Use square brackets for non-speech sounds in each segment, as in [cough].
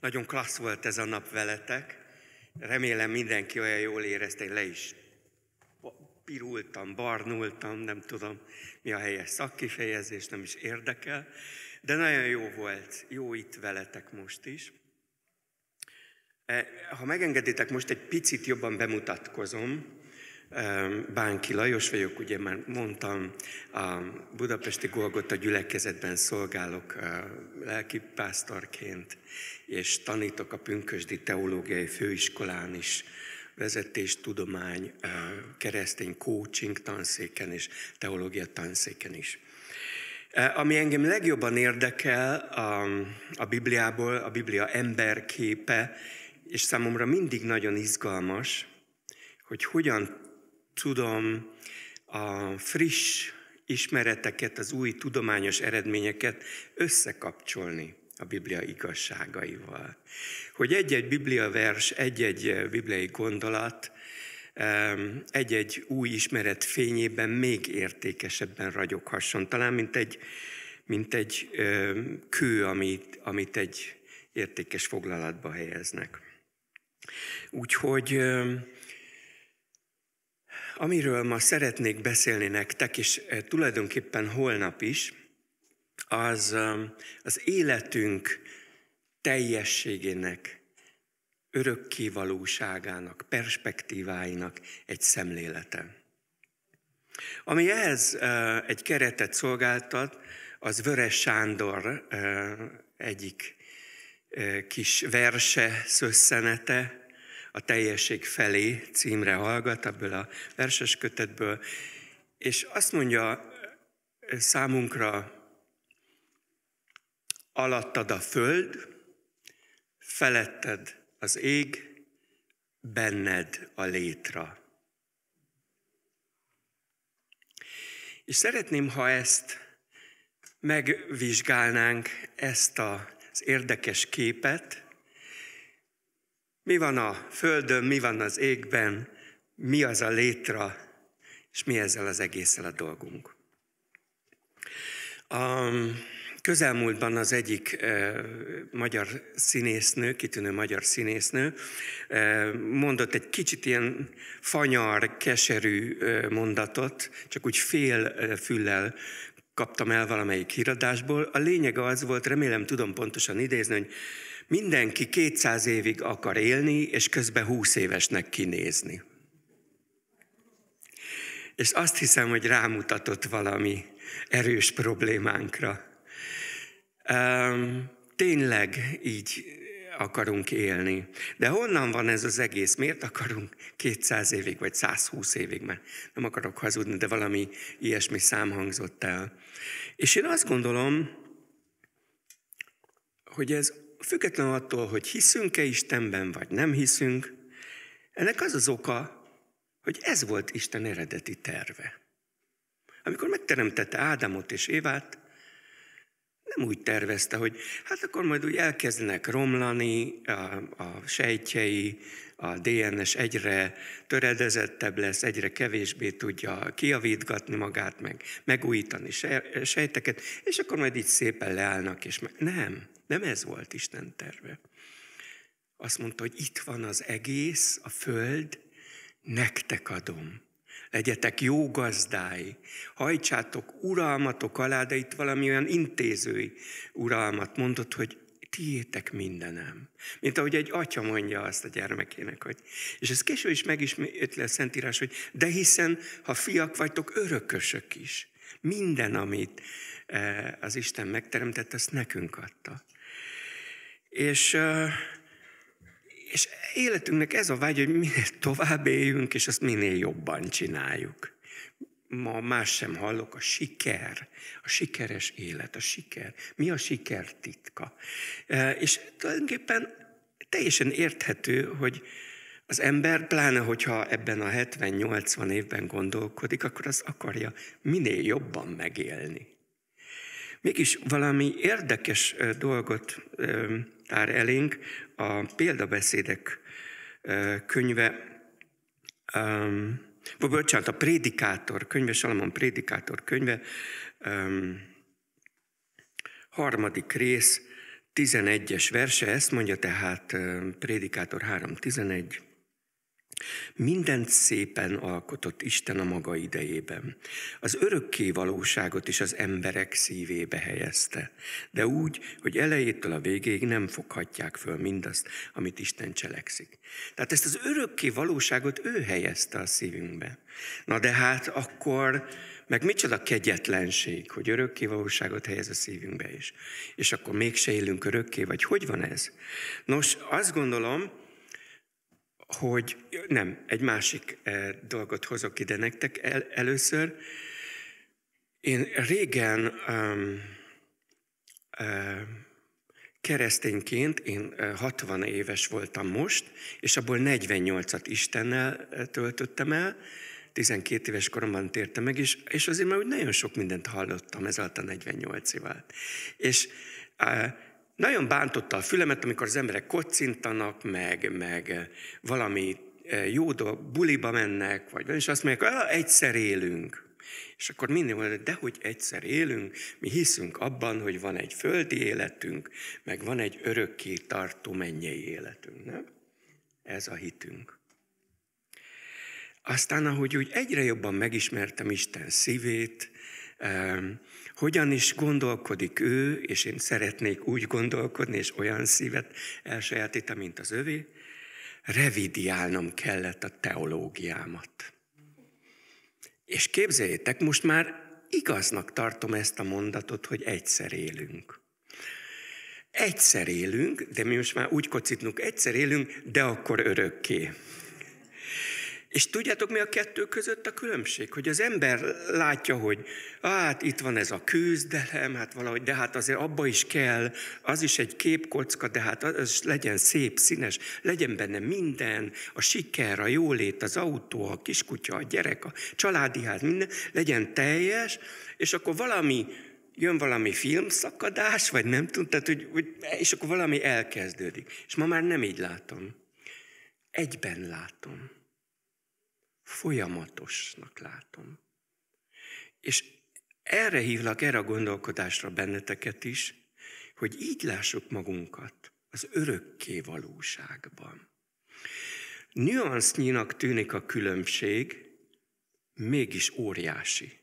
Nagyon klassz volt ez a nap veletek. Remélem mindenki olyan jól érezte, én le is pirultam, barnultam, nem tudom mi a helyes szakkifejezés, nem is érdekel, de nagyon jó volt, jó itt veletek most is. E, ha megengeditek, most egy picit jobban bemutatkozom. Bánki Lajos vagyok, ugye már mondtam, a Budapesti Golgotha gyülekezetben szolgálok eh, lelkipásztorként, és tanítok a Pünkösdi Teológiai Főiskolán is vezetéstudomány, eh, keresztény coaching tanszéken és teológia tanszéken is. Eh, ami engem legjobban érdekel a, a Bibliából, a Biblia emberképe, és számomra mindig nagyon izgalmas, hogy hogyan tudom a friss ismereteket, az új tudományos eredményeket összekapcsolni a Biblia igazságaival. Hogy egy-egy bibliavers, egy-egy bibliai gondolat, egy-egy új ismeret fényében még értékesebben ragyoghasson. Talán mint egy, mint egy kő, amit, amit egy értékes foglalatba helyeznek. Úgyhogy Amiről ma szeretnék beszélni nektek, és eh, tulajdonképpen holnap is, az um, az életünk teljességének, örökkévalóságának, perspektíváinak egy szemlélete. Ami ehhez eh, egy keretet szolgáltat, az Vörös Sándor eh, egyik kis verse, szösszenete, a teljesség felé címre hallgat ebből a verses kötetből, és azt mondja számunkra, alattad a föld, feletted az ég, benned a létra. És szeretném, ha ezt megvizsgálnánk, ezt az érdekes képet, mi van a földön, mi van az égben, mi az a létra, és mi ezzel az egésszel a dolgunk. A közelmúltban az egyik magyar színésznő, kitűnő magyar színésznő mondott egy kicsit ilyen fanyar, keserű mondatot, csak úgy fél eh, füllel kaptam el valamelyik híradásból. A lényeg az volt, remélem tudom pontosan idézni, hogy Mindenki 200 évig akar élni, és közben 20 évesnek kinézni. És azt hiszem, hogy rámutatott valami erős problémánkra. Um, tényleg így akarunk élni. De honnan van ez az egész? Miért akarunk 200 évig, vagy 120 évig? Mert nem akarok hazudni, de valami ilyesmi szám hangzott el. És én azt gondolom, hogy ez függetlenül attól, hogy hiszünk-e Istenben, vagy nem hiszünk, ennek az az oka, hogy ez volt Isten eredeti terve. Amikor megteremtette Ádámot és Évát, nem úgy tervezte, hogy hát akkor majd úgy elkezdenek romlani a, a sejtjei, a DNS egyre töredezettebb lesz, egyre kevésbé tudja kiavítgatni magát, meg megújítani sejteket, és akkor majd így szépen leállnak, és meg... nem. Nem ez volt Isten terve. Azt mondta, hogy itt van az egész, a föld, nektek adom. Legyetek jó gazdái, hajtsátok uralmatok alá, de itt valami olyan intézői uralmat mondott, hogy tiétek mindenem. Mint ahogy egy atya mondja azt a gyermekének, hogy. És ez később is megismétli a Szentírás, hogy de hiszen, ha fiak vagytok, örökösök is. Minden, amit eh, az Isten megteremtett, azt nekünk adta. És, és életünknek ez a vágy, hogy minél tovább éljünk, és azt minél jobban csináljuk. Ma más sem hallok, a siker, a sikeres élet, a siker. Mi a siker titka? És tulajdonképpen teljesen érthető, hogy az ember, pláne hogyha ebben a 70-80 évben gondolkodik, akkor az akarja minél jobban megélni. Mégis valami érdekes dolgot tár elénk a példabeszédek könyve, um, bocsánat, a Prédikátor könyve, Salamon Prédikátor könyve, um, harmadik rész, 11-es verse, ezt mondja tehát Prédikátor 3.11. Mindent szépen alkotott Isten a maga idejében. Az örökké valóságot is az emberek szívébe helyezte, de úgy, hogy elejétől a végéig nem foghatják föl mindazt, amit Isten cselekszik. Tehát ezt az örökké valóságot ő helyezte a szívünkbe. Na de hát akkor, meg micsoda kegyetlenség, hogy örökké valóságot helyez a szívünkbe is. És akkor mégse élünk örökké, vagy hogy van ez? Nos, azt gondolom, hogy nem, egy másik eh, dolgot hozok ide nektek el, először. Én régen um, um, keresztényként, én 60 eh, éves voltam most, és abból 48-at Istennel töltöttem el, 12 éves koromban tértem meg, és, és azért már úgy nagyon sok mindent hallottam ez alatt a 48 évvel. És uh, nagyon bántotta a fülemet, amikor az emberek kocintanak, meg, meg eh, valami eh, jó dolog, buliba mennek, vagy és azt mondják, egyszer élünk. És akkor mindig mondod, de hogy egyszer élünk, mi hiszünk abban, hogy van egy földi életünk, meg van egy örökké tartó mennyei életünk, nem? Ez a hitünk. Aztán, ahogy úgy egyre jobban megismertem Isten szívét, hogyan is gondolkodik ő, és én szeretnék úgy gondolkodni, és olyan szívet elsajátítani, mint az övé, revidiálnom kellett a teológiámat. És képzeljétek, most már igaznak tartom ezt a mondatot, hogy egyszer élünk. Egyszer élünk, de mi most már úgy kocitnunk, egyszer élünk, de akkor örökké. És tudjátok, mi a kettő között a különbség? Hogy az ember látja, hogy hát itt van ez a küzdelem, hát valahogy, de hát azért abba is kell, az is egy képkocka, de hát az legyen szép, színes, legyen benne minden, a siker, a jólét, az autó, a kiskutya, a gyerek, a családi ház, minden, legyen teljes, és akkor valami jön valami filmszakadás, vagy nem tudom, tehát, hogy, hogy, és akkor valami elkezdődik. És ma már nem így látom. Egyben látom folyamatosnak látom. És erre hívlak, erre a gondolkodásra benneteket is, hogy így lássuk magunkat az örökké valóságban. Nüansznyinak tűnik a különbség, mégis óriási.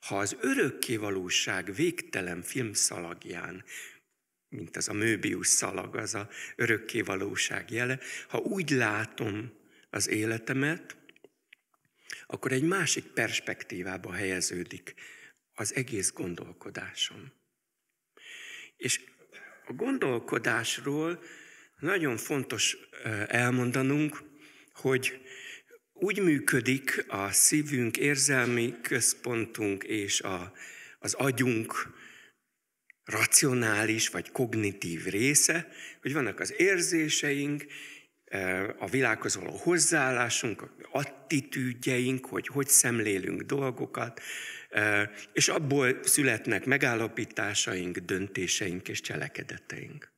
Ha az örökké valóság végtelen filmszalagján, mint az a Möbius szalag, az a örökké valóság jele, ha úgy látom, az életemet, akkor egy másik perspektívába helyeződik az egész gondolkodásom. És a gondolkodásról nagyon fontos elmondanunk, hogy úgy működik a szívünk, érzelmi központunk és a, az agyunk racionális vagy kognitív része, hogy vannak az érzéseink, a világhoz való hozzáállásunk, attitűdjeink, hogy hogy szemlélünk dolgokat, és abból születnek megállapításaink, döntéseink és cselekedeteink.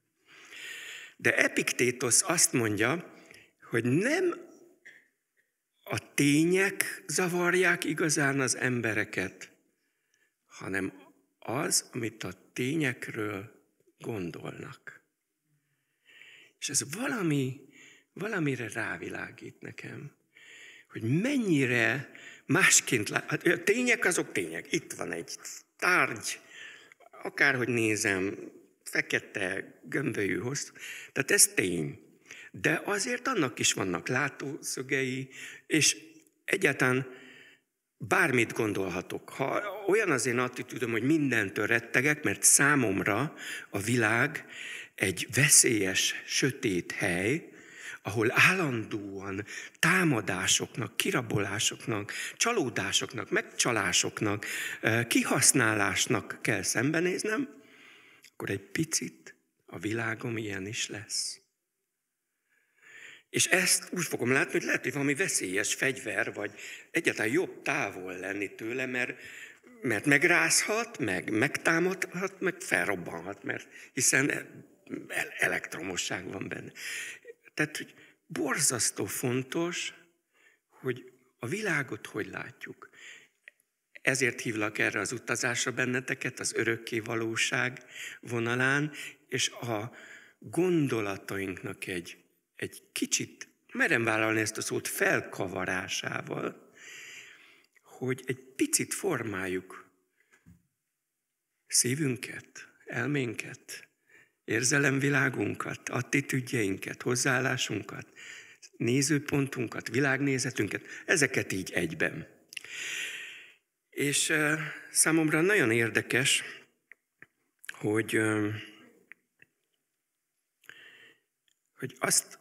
De Epiktétosz azt mondja, hogy nem a tények zavarják igazán az embereket, hanem az, amit a tényekről gondolnak. És ez valami valamire rávilágít nekem, hogy mennyire másként lát. Hát, a tények azok tények. Itt van egy tárgy, akárhogy nézem, fekete, gömbölyű hosszú. Tehát ez tény. De azért annak is vannak látószögei, és egyáltalán bármit gondolhatok. Ha olyan az én attitűdöm, hogy mindentől rettegek, mert számomra a világ egy veszélyes, sötét hely, ahol állandóan támadásoknak, kirabolásoknak, csalódásoknak, megcsalásoknak, kihasználásnak kell szembenéznem, akkor egy picit a világom ilyen is lesz. És ezt úgy fogom látni, hogy lehet, hogy valami veszélyes fegyver, vagy egyáltalán jobb távol lenni tőle, mert, mert megrázhat, meg megtámadhat, meg felrobbanhat, mert hiszen e- e- elektromosság van benne. Tehát, hogy borzasztó fontos, hogy a világot hogy látjuk. Ezért hívlak erre az utazásra benneteket, az örökké valóság vonalán, és a gondolatainknak egy, egy kicsit, merem vállalni ezt a szót, felkavarásával, hogy egy picit formáljuk szívünket, elménket, érzelemvilágunkat, attitűdjeinket, hozzáállásunkat, nézőpontunkat, világnézetünket, ezeket így egyben. És számomra nagyon érdekes, hogy, hogy azt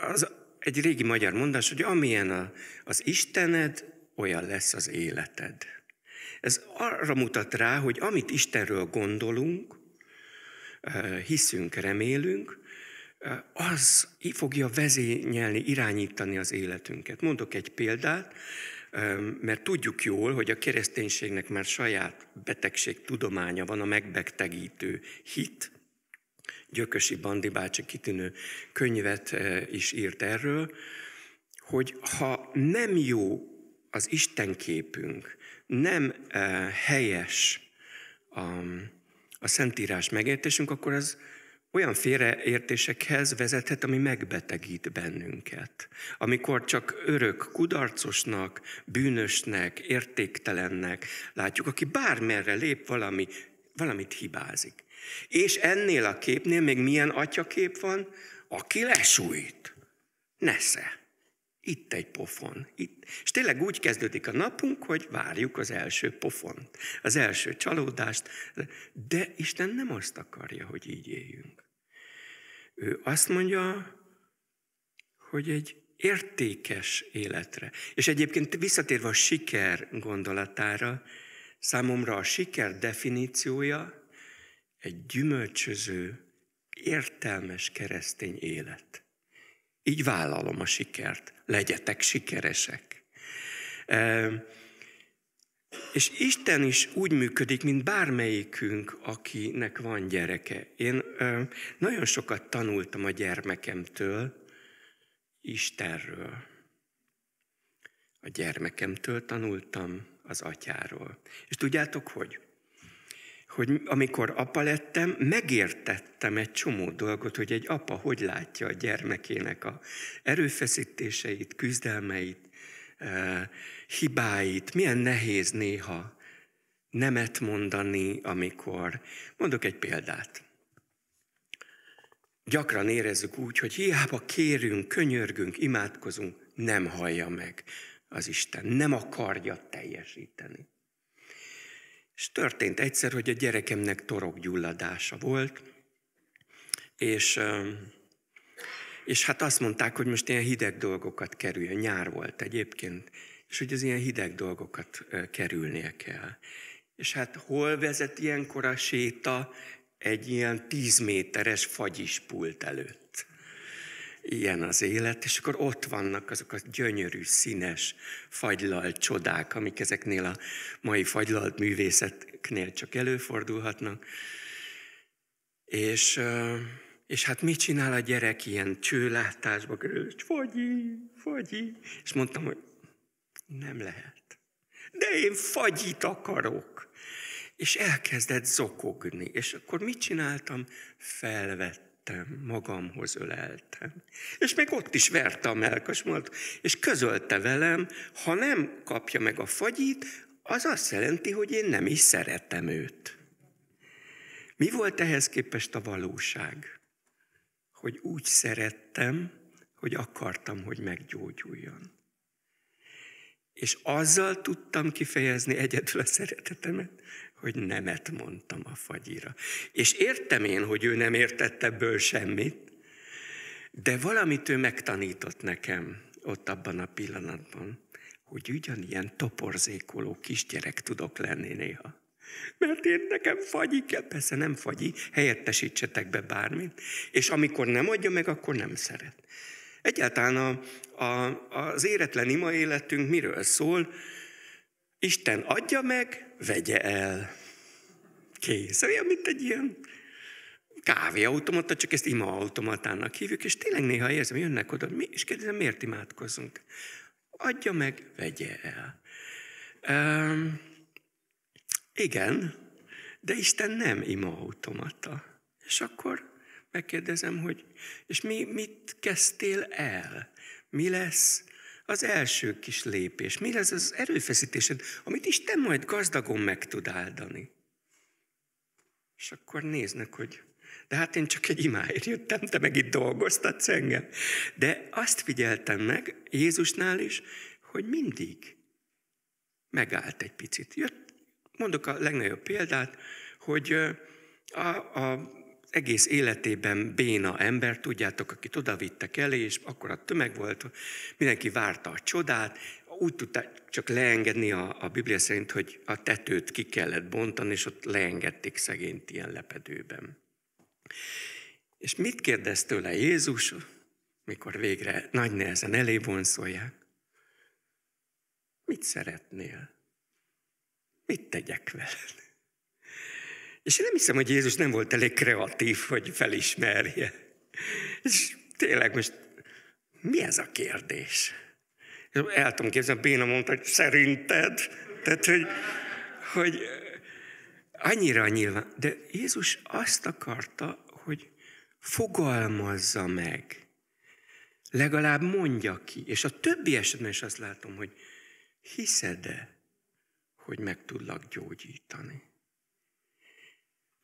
az egy régi magyar mondás, hogy amilyen az Istened, olyan lesz az életed. Ez arra mutat rá, hogy amit Istenről gondolunk, hiszünk, remélünk, az fogja vezényelni, irányítani az életünket. Mondok egy példát, mert tudjuk jól, hogy a kereszténységnek már saját betegség tudománya van, a megbegtegítő hit. Gyökösi Bandi bácsi kitűnő könyvet eh, is írt erről, hogy ha nem jó az Istenképünk, nem eh, helyes a Szentírás megértésünk, akkor az olyan félreértésekhez vezethet, ami megbetegít bennünket. Amikor csak örök kudarcosnak, bűnösnek, értéktelennek látjuk, aki bármerre lép valami, valamit hibázik. És ennél a képnél még milyen atyakép van? Aki lesújt. Nesze. Itt egy pofon. Itt. És tényleg úgy kezdődik a napunk, hogy várjuk az első pofont, az első csalódást, de Isten nem azt akarja, hogy így éljünk. Ő azt mondja, hogy egy értékes életre. És egyébként visszatérve a siker gondolatára, számomra a siker definíciója egy gyümölcsöző, értelmes keresztény élet. Így vállalom a sikert. Legyetek sikeresek. E, és Isten is úgy működik, mint bármelyikünk, akinek van gyereke. Én e, nagyon sokat tanultam a gyermekemtől, Istenről. A gyermekemtől tanultam az atyáról. És tudjátok, hogy? hogy amikor apa lettem, megértettem egy csomó dolgot, hogy egy apa hogy látja a gyermekének a erőfeszítéseit, küzdelmeit, e, hibáit, milyen nehéz néha nemet mondani, amikor... Mondok egy példát. Gyakran érezzük úgy, hogy hiába kérünk, könyörgünk, imádkozunk, nem hallja meg az Isten, nem akarja teljesíteni. És történt egyszer, hogy a gyerekemnek torokgyulladása volt, és, és hát azt mondták, hogy most ilyen hideg dolgokat kerül, Nyár volt egyébként, és hogy az ilyen hideg dolgokat kerülnie kell. És hát hol vezet ilyenkor a séta? Egy ilyen tíz méteres fagyispult előtt ilyen az élet, és akkor ott vannak azok a gyönyörű, színes fagylal csodák, amik ezeknél a mai fagylalt művészetnél csak előfordulhatnak. És, és hát mit csinál a gyerek ilyen csőlátásba, hogy fagyi, fagyi. És mondtam, hogy nem lehet. De én fagyit akarok. És elkezdett zokogni. És akkor mit csináltam? Felvettem vettem, magamhoz öleltem. És még ott is verte a melkasmalt, és közölte velem, ha nem kapja meg a fagyit, az azt jelenti, hogy én nem is szeretem őt. Mi volt ehhez képest a valóság? Hogy úgy szerettem, hogy akartam, hogy meggyógyuljon. És azzal tudtam kifejezni egyedül a szeretetemet, hogy nemet mondtam a fagyira. És értem én, hogy ő nem értett ebből semmit, de valamit ő megtanított nekem ott abban a pillanatban, hogy ugyanilyen toporzékoló kisgyerek tudok lenni néha. Mert én nekem fagyi kell, persze nem fagyi, helyettesítsetek be bármit, és amikor nem adja meg, akkor nem szeret. Egyáltalán a, a, az éretlen ima életünk miről szól? Isten adja meg, vegye el. Kész. Olyan, mint egy ilyen kávéautomata, csak ezt ima automatának hívjuk, és tényleg néha érzem, jönnek oda, mi, és kérdezem, miért imádkozunk? Adja meg, vegye el. Um, igen, de Isten nem ima automata. És akkor megkérdezem, hogy és mi, mit kezdtél el? Mi lesz az első kis lépés? Mi lesz az erőfeszítésed, amit Isten majd gazdagon meg tud áldani? És akkor néznek, hogy de hát én csak egy imáért jöttem, te meg itt dolgoztatsz engem. De azt figyeltem meg Jézusnál is, hogy mindig megállt egy picit. Jött, mondok a legnagyobb példát, hogy a, a egész életében béna ember, tudjátok, akit vittek elé, és akkor a tömeg volt, mindenki várta a csodát, úgy tudták csak leengedni a, a Biblia szerint, hogy a tetőt ki kellett bontani, és ott leengedték szegényt ilyen lepedőben. És mit kérdez tőle Jézus, mikor végre nagy nehezen elé vonszolják? Mit szeretnél? Mit tegyek veled? És én nem hiszem, hogy Jézus nem volt elég kreatív, hogy felismerje. És tényleg most mi ez a kérdés? El tudom képzelni, Béna mondta, hogy szerinted? Tehát, hogy, hogy annyira nyilván. De Jézus azt akarta, hogy fogalmazza meg. Legalább mondja ki. És a többi esetben is azt látom, hogy hiszed-e, hogy meg tudlak gyógyítani?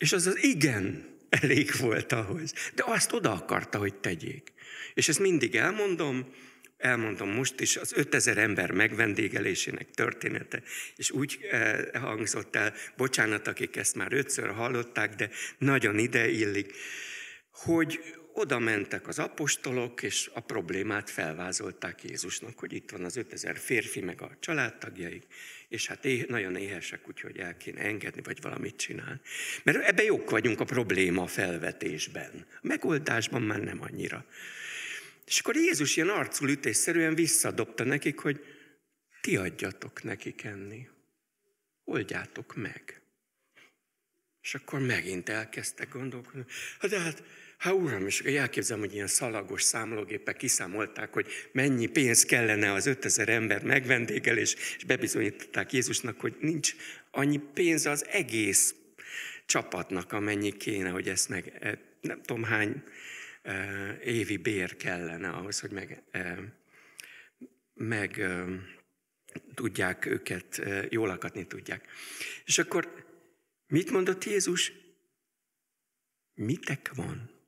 És az az igen elég volt ahhoz. De azt oda akarta, hogy tegyék. És ezt mindig elmondom, elmondom most is, az 5000 ember megvendégelésének története, és úgy eh, hangzott el, bocsánat, akik ezt már ötször hallották, de nagyon ide illik, hogy, oda mentek az apostolok, és a problémát felvázolták Jézusnak, hogy itt van az 5000 férfi, meg a családtagjaik, és hát éh, nagyon éhesek, úgyhogy el kéne engedni, vagy valamit csinál. Mert ebbe jók vagyunk a probléma felvetésben. A megoldásban már nem annyira. És akkor Jézus ilyen arcul ütésszerűen visszadobta nekik, hogy ti adjatok nekik enni. Oldjátok meg. És akkor megint elkezdtek gondolkodni. Hát de hát Hát uram, és elképzelem, hogy ilyen szalagos számológépek kiszámolták, hogy mennyi pénz kellene az 5000 ember megvendégelés, és bebizonyították Jézusnak, hogy nincs annyi pénz az egész csapatnak, amennyi kéne, hogy ezt meg e, nem tudom hány e, évi bér kellene ahhoz, hogy meg, e, meg tudják őket, jól akadni tudják. És akkor mit mondott Jézus? Mitek van?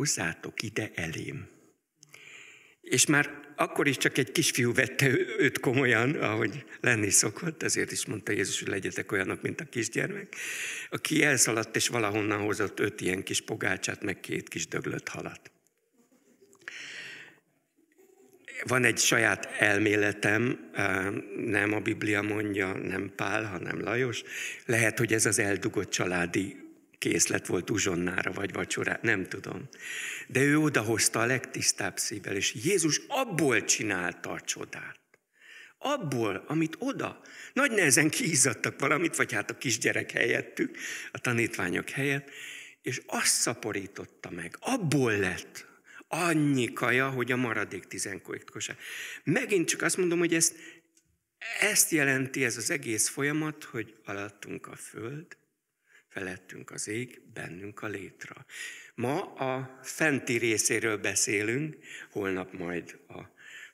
hozzátok ide elém. És már akkor is csak egy kisfiú vette őt komolyan, ahogy lenni szokott, ezért is mondta Jézus, hogy legyetek olyanok, mint a kisgyermek, aki elszaladt és valahonnan hozott öt ilyen kis pogácsát, meg két kis döglött halat. Van egy saját elméletem, nem a Biblia mondja, nem Pál, hanem Lajos. Lehet, hogy ez az eldugott családi készlet volt uzsonnára vagy vacsorára, nem tudom. De ő odahozta a legtisztább szívvel, és Jézus abból csinálta a csodát. Abból, amit oda. Nagy nehezen kiizzadtak valamit, vagy hát a kisgyerek helyettük, a tanítványok helyett, és azt szaporította meg. Abból lett annyi kaja, hogy a maradék tizenkolytkosá. Megint csak azt mondom, hogy ezt, ezt jelenti ez az egész folyamat, hogy alattunk a föld, felettünk az ég, bennünk a létra. Ma a fenti részéről beszélünk, holnap majd a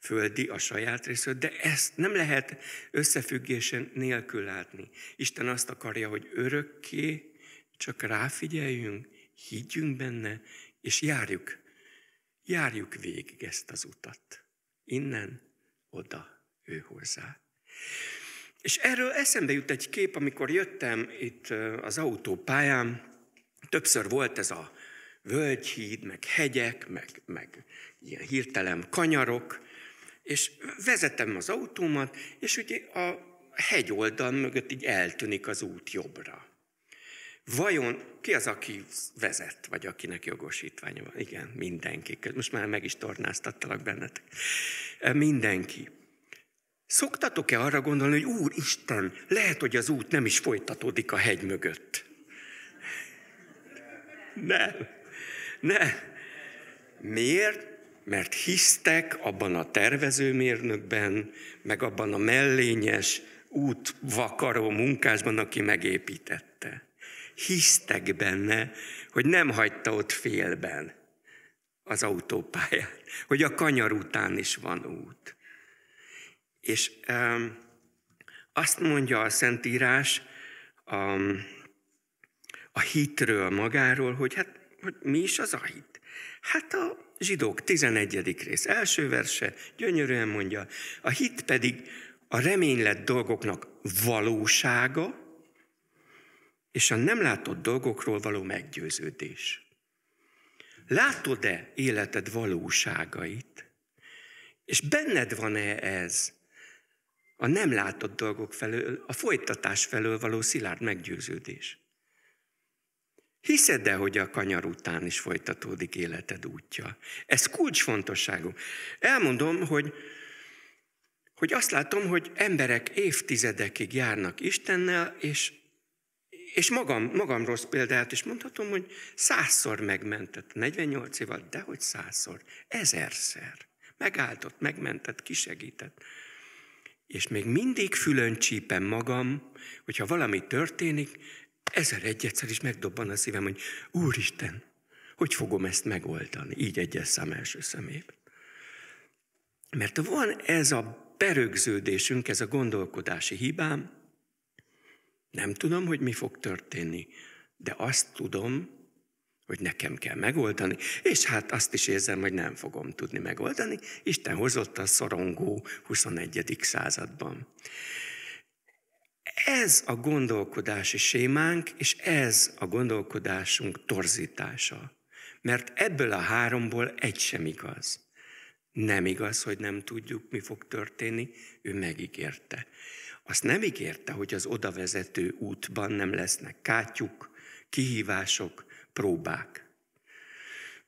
földi, a saját részről, de ezt nem lehet összefüggésen nélkül látni. Isten azt akarja, hogy örökké csak ráfigyeljünk, higgyünk benne, és járjuk, járjuk végig ezt az utat. Innen oda ő hozzá. És erről eszembe jut egy kép, amikor jöttem itt az autópályán, többször volt ez a völgyhíd, meg hegyek, meg, meg ilyen hirtelen kanyarok, és vezetem az autómat, és ugye a hegy oldal mögött így eltűnik az út jobbra. Vajon ki az, aki vezet, vagy akinek jogosítványa van? Igen, mindenki. Most már meg is tornáztattalak bennetek. Mindenki. Szoktatok-e arra gondolni, hogy Úr Isten, lehet, hogy az út nem is folytatódik a hegy mögött? Nem. Nem. Miért? Mert hisztek abban a tervezőmérnökben, meg abban a mellényes útvakaró munkásban, aki megépítette. Hisztek benne, hogy nem hagyta ott félben az autópályát, hogy a kanyar után is van út. És um, azt mondja a Szentírás a, a hitről magáról, hogy hát hogy mi is az a hit? Hát a zsidók 11. rész első verse gyönyörűen mondja, a hit pedig a reménylet dolgoknak valósága, és a nem látott dolgokról való meggyőződés. Látod-e életed valóságait? És benned van-e ez? a nem látott dolgok felől, a folytatás felől való szilárd meggyőződés. Hiszed-e, hogy a kanyar után is folytatódik életed útja? Ez kulcsfontosságú. Elmondom, hogy, hogy azt látom, hogy emberek évtizedekig járnak Istennel, és, és magam, magam rossz példát is mondhatom, hogy százszor megmentett, 48 évad, de hogy százszor, ezerszer. Megáltott, megmentett, kisegített és még mindig fülön csípem magam, hogyha valami történik, ezer egyszer is megdobban a szívem, hogy Úristen, hogy fogom ezt megoldani? Így egyes szám első szemében. Mert van ez a berögződésünk, ez a gondolkodási hibám, nem tudom, hogy mi fog történni, de azt tudom, hogy nekem kell megoldani, és hát azt is érzem, hogy nem fogom tudni megoldani. Isten hozott a szorongó 21. században. Ez a gondolkodási sémánk, és ez a gondolkodásunk torzítása. Mert ebből a háromból egy sem igaz. Nem igaz, hogy nem tudjuk, mi fog történni, ő megígérte. Azt nem ígérte, hogy az odavezető útban nem lesznek kátyuk, kihívások, próbák.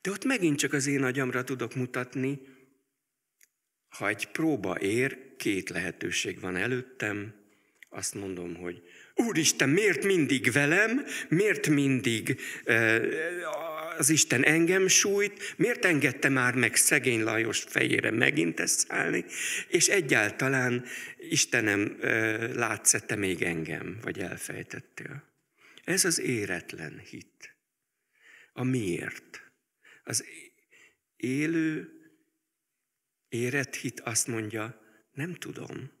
De ott megint csak az én agyamra tudok mutatni, ha egy próba ér, két lehetőség van előttem, azt mondom, hogy Úristen, miért mindig velem, miért mindig az Isten engem sújt, miért engedte már meg szegény Lajos fejére megint ezt szállni, és egyáltalán Istenem, látszette még engem, vagy elfejtettél? Ez az éretlen hit a miért. Az élő, érett hit azt mondja, nem tudom,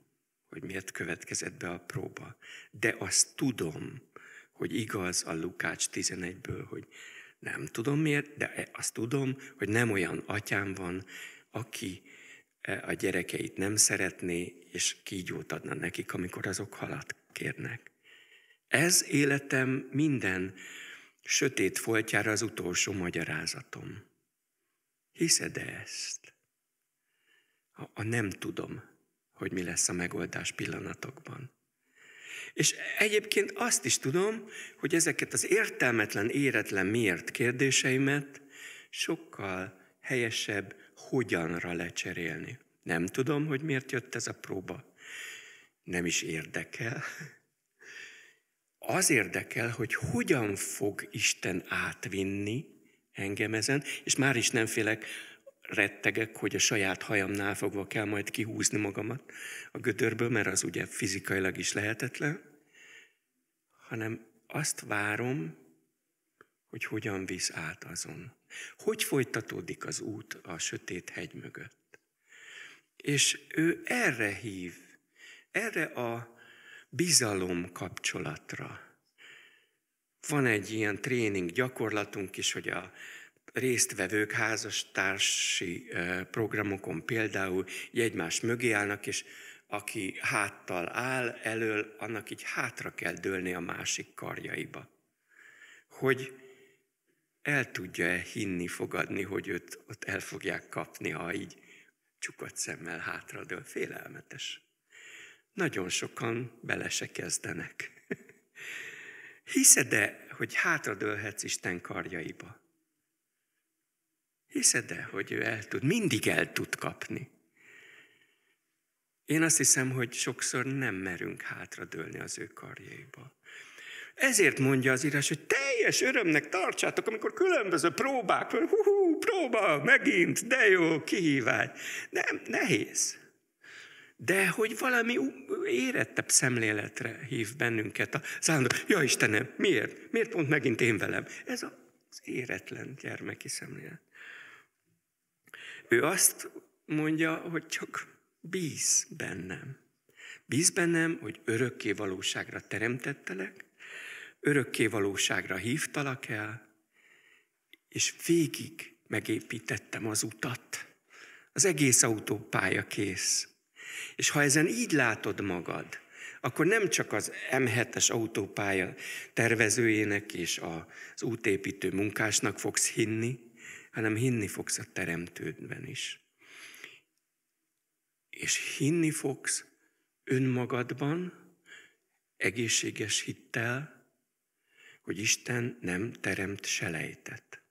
hogy miért következett be a próba, de azt tudom, hogy igaz a Lukács 11-ből, hogy nem tudom miért, de azt tudom, hogy nem olyan atyám van, aki e, a gyerekeit nem szeretné, és kígyót adna nekik, amikor azok halat kérnek. Ez életem minden sötét foltjára az utolsó magyarázatom. Hiszed-e ezt? A, a nem tudom, hogy mi lesz a megoldás pillanatokban. És egyébként azt is tudom, hogy ezeket az értelmetlen, éretlen miért kérdéseimet sokkal helyesebb hogyanra lecserélni. Nem tudom, hogy miért jött ez a próba. Nem is érdekel az érdekel, hogy hogyan fog Isten átvinni engem ezen, és már is nem félek, rettegek, hogy a saját hajamnál fogva kell majd kihúzni magamat a gödörből, mert az ugye fizikailag is lehetetlen, hanem azt várom, hogy hogyan visz át azon. Hogy folytatódik az út a sötét hegy mögött. És ő erre hív, erre a bizalom kapcsolatra. Van egy ilyen tréning gyakorlatunk is, hogy a résztvevők házastársi programokon például egymás mögé állnak, és aki háttal áll elől, annak így hátra kell dőlni a másik karjaiba. Hogy el tudja-e hinni, fogadni, hogy őt ott el fogják kapni, ha így csukott szemmel hátradől. Félelmetes nagyon sokan bele se kezdenek. [laughs] Hiszed-e, hogy hátradőlhetsz Isten karjaiba? Hiszed-e, hogy ő el tud, mindig el tud kapni? Én azt hiszem, hogy sokszor nem merünk hátradőlni az ő karjaiba. Ezért mondja az írás, hogy teljes örömnek tartsátok, amikor különböző próbák, hú, hú próba, megint, de jó, kihívás. Nem, nehéz de hogy valami érettebb szemléletre hív bennünket. Az állandó, ja Istenem, miért? Miért pont megint én velem? Ez az éretlen gyermeki szemlélet. Ő azt mondja, hogy csak bíz bennem. Bíz bennem, hogy örökké valóságra teremtettelek, örökké valóságra hívtalak el, és végig megépítettem az utat. Az egész autópálya kész. És ha ezen így látod magad, akkor nem csak az M7-es autópálya tervezőjének és az útépítő munkásnak fogsz hinni, hanem hinni fogsz a teremtődben is. És hinni fogsz önmagadban, egészséges hittel, hogy Isten nem teremt selejtet.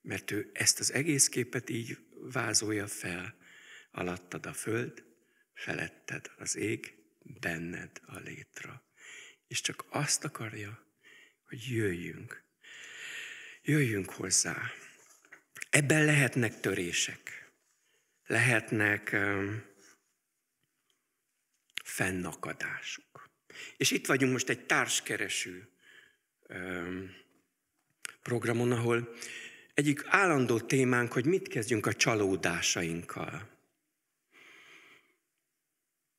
Mert ő ezt az egész képet így vázolja fel, Alattad a föld, feletted az ég, benned a létra. És csak azt akarja, hogy jöjjünk. Jöjjünk hozzá. Ebben lehetnek törések, lehetnek um, fennakadásuk. És itt vagyunk most egy társkereső um, programon, ahol egyik állandó témánk, hogy mit kezdjünk a csalódásainkkal.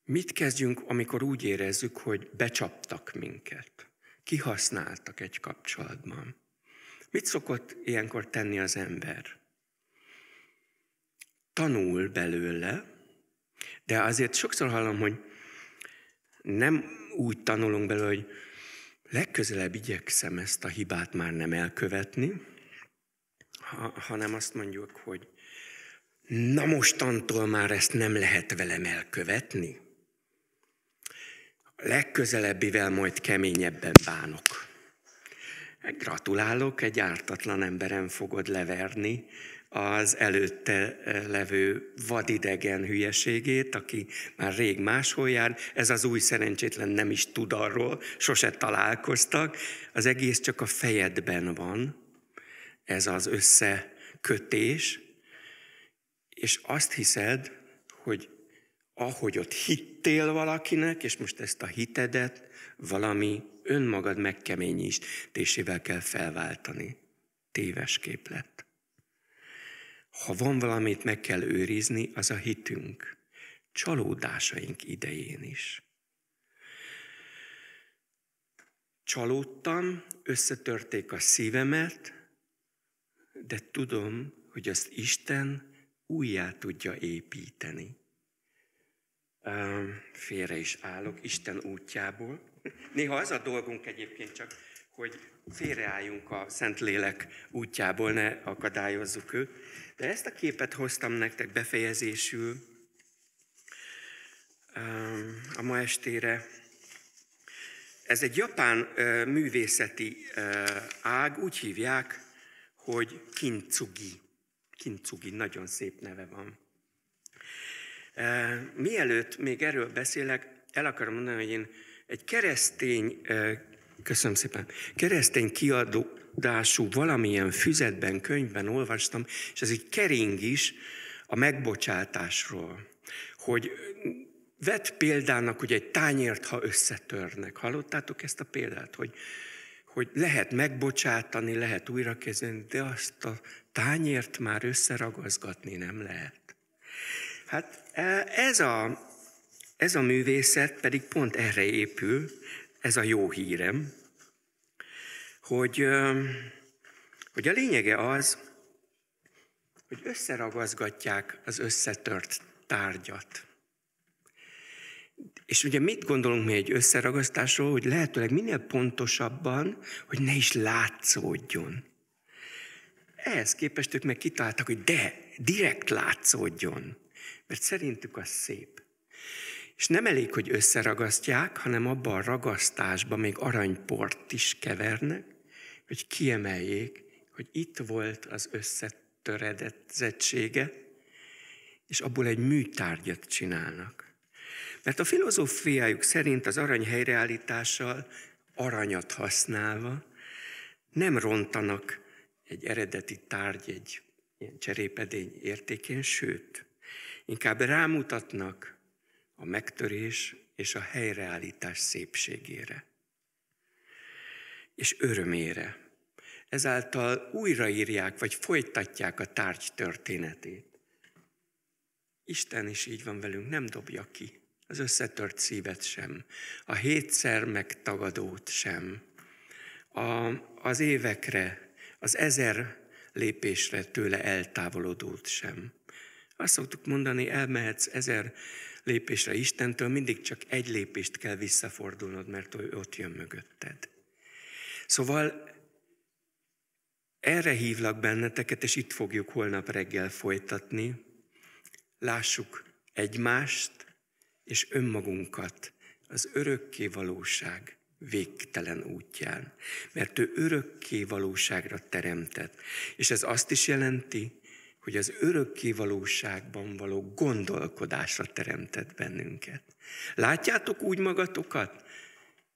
Mit kezdjünk, amikor úgy érezzük, hogy becsaptak minket, kihasználtak egy kapcsolatban? Mit szokott ilyenkor tenni az ember? Tanul belőle, de azért sokszor hallom, hogy nem úgy tanulunk belőle, hogy legközelebb igyekszem ezt a hibát már nem elkövetni, ha, hanem azt mondjuk, hogy na mostantól már ezt nem lehet velem elkövetni legközelebbivel majd keményebben bánok. Gratulálok, egy ártatlan emberen fogod leverni az előtte eh, levő vadidegen hülyeségét, aki már rég máshol jár, ez az új szerencsétlen nem is tud arról, sose találkoztak, az egész csak a fejedben van, ez az összekötés, és azt hiszed, hogy ahogy ott hittél valakinek, és most ezt a hitedet valami önmagad megkeményítésével kell felváltani. Téves képlet. Ha van valamit meg kell őrizni, az a hitünk. Csalódásaink idején is. Csalódtam, összetörték a szívemet, de tudom, hogy azt Isten újjá tudja építeni félre is állok Isten útjából. Néha az a dolgunk egyébként csak, hogy félreálljunk a Szentlélek útjából, ne akadályozzuk őt. De ezt a képet hoztam nektek befejezésül a ma estére. Ez egy japán művészeti ág, úgy hívják, hogy kintsugi. Kintsugi, nagyon szép neve van. Mielőtt még erről beszélek, el akarom mondani, hogy én egy keresztény, köszönöm szépen, keresztény kiadású valamilyen füzetben, könyvben olvastam, és ez egy kering is a megbocsátásról, hogy vett példának, hogy egy tányért, ha összetörnek. Hallottátok ezt a példát, hogy, hogy lehet megbocsátani, lehet újrakezdeni, de azt a tányért már összeragazgatni nem lehet. Hát e, ez a, ez a művészet pedig pont erre épül, ez a jó hírem, hogy, hogy a lényege az, hogy összeragazgatják az összetört tárgyat. És ugye mit gondolunk mi egy összeragasztásról, hogy lehetőleg minél pontosabban, hogy ne is látszódjon. Ehhez képest ők meg kitaláltak, hogy de, direkt látszódjon mert szerintük az szép. És nem elég, hogy összeragasztják, hanem abban a ragasztásban még aranyport is kevernek, hogy kiemeljék, hogy itt volt az összetöredettsége, és abból egy műtárgyat csinálnak. Mert a filozófiájuk szerint az arany helyreállítással, aranyat használva, nem rontanak egy eredeti tárgy, egy ilyen cserépedény értékén, sőt, inkább rámutatnak a megtörés és a helyreállítás szépségére és örömére. Ezáltal újraírják, vagy folytatják a tárgy történetét. Isten is így van velünk, nem dobja ki az összetört szívet sem, a hétszer megtagadót sem, a, az évekre, az ezer lépésre tőle eltávolodót sem. Azt szoktuk mondani, elmehetsz ezer lépésre Istentől, mindig csak egy lépést kell visszafordulnod, mert ő ott jön mögötted. Szóval erre hívlak benneteket, és itt fogjuk holnap reggel folytatni. Lássuk egymást és önmagunkat az örökké valóság végtelen útján. Mert ő örökké valóságra teremtett. És ez azt is jelenti, hogy az valóságban való gondolkodásra teremtett bennünket. Látjátok úgy magatokat?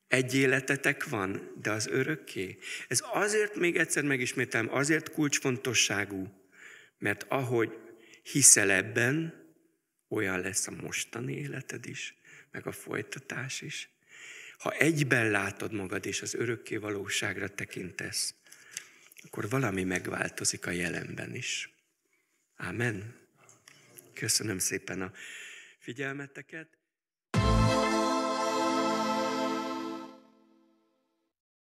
Egy életetek van, de az örökké. Ez azért, még egyszer megismétlem, azért kulcsfontosságú, mert ahogy hiszel ebben, olyan lesz a mostani életed is, meg a folytatás is. Ha egyben látod magad, és az örökké valóságra tekintesz, akkor valami megváltozik a jelenben is. Amen. Köszönöm szépen a figyelmeteket.